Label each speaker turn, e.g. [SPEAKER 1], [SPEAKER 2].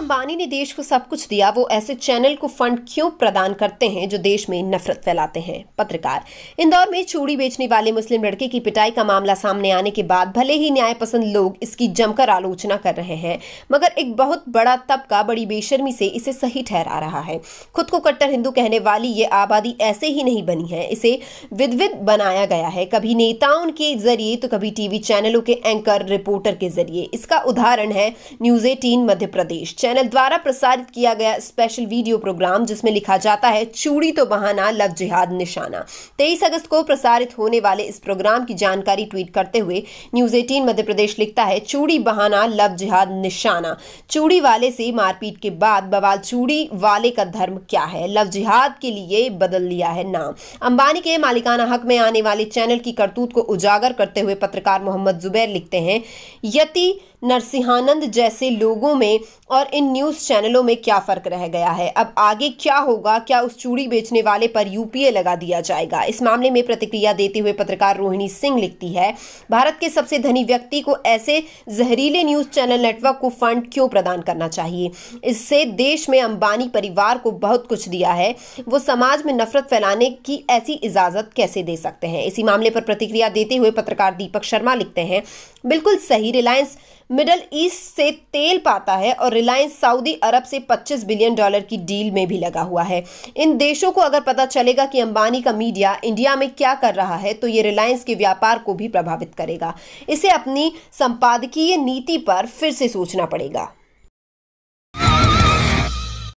[SPEAKER 1] अंबानी ने देश को सब कुछ दिया वो ऐसे चैनल को फंड क्यों प्रदान करते हैं जो देश में नफरत फैलाते हैं पत्रकार इंदौर में चूड़ी बेचने वाले मुस्लिम लड़के की पिटाई का मामला सामने आने के बाद भले ही न्याय पसंद लोग इसकी जमकर आलोचना कर रहे हैं मगर एक बहुत बड़ा तबका बड़ी बेशर्मी से इसे सही ठहरा रहा है खुद को कट्टर हिंदू कहने वाली ये आबादी ऐसे ही नहीं बनी है इसे विधविध बनाया गया है कभी नेताओं के जरिए तो कभी टीवी चैनलों के एंकर रिपोर्टर के जरिए इसका उदाहरण है news eighteen Madhya Pradesh channel द्वारा प्रसारित किया गया स्पेशल वीडियो प्रोग्राम जिसमें लिखा जाता है चूड़ी तो बहाना लव जिहाद निशाना तेईस अगस्त को प्रसारित होने वाले इस प्रोग्राम की जानकारी ट्वीट करते हुए न्यूज एटीन मध्य प्रदेश लिखता है चूड़ी बहाना लव जिहाद निशाना चूड़ी वाले से मारपीट के बाद बवाल चूड़ी वाले का धर्म क्या है लव जिहाद के लिए बदल लिया है नाम अंबानी के मालिकाना हक में आने वाले चैनल की करतूत को उजागर करते हुए पत्रकार मोहम्मद जुबैर लिखते हैं यति नरसिंहानंद जैसे लोगों में और इन न्यूज़ चैनलों में क्या फ़र्क रह गया है अब आगे क्या होगा क्या उस चूड़ी बेचने वाले पर यूपीए लगा दिया जाएगा इस मामले में प्रतिक्रिया देते हुए पत्रकार रोहिणी सिंह लिखती है भारत के सबसे धनी व्यक्ति को ऐसे जहरीले न्यूज़ चैनल नेटवर्क को फंड क्यों प्रदान करना चाहिए इससे देश में अंबानी परिवार को बहुत कुछ दिया है वो समाज में नफरत फैलाने की ऐसी इजाज़त कैसे दे सकते हैं इसी मामले पर प्रतिक्रिया देते हुए पत्रकार दीपक शर्मा लिखते हैं बिल्कुल सही रिलायंस मिडल ईस्ट से तेल पाता है और रिलायंस सऊदी अरब से 25 बिलियन डॉलर की डील में भी लगा हुआ है इन देशों को अगर पता चलेगा कि अंबानी का मीडिया इंडिया में क्या कर रहा है तो ये रिलायंस के व्यापार को भी प्रभावित करेगा इसे अपनी संपादकीय नीति पर फिर से सोचना पड़ेगा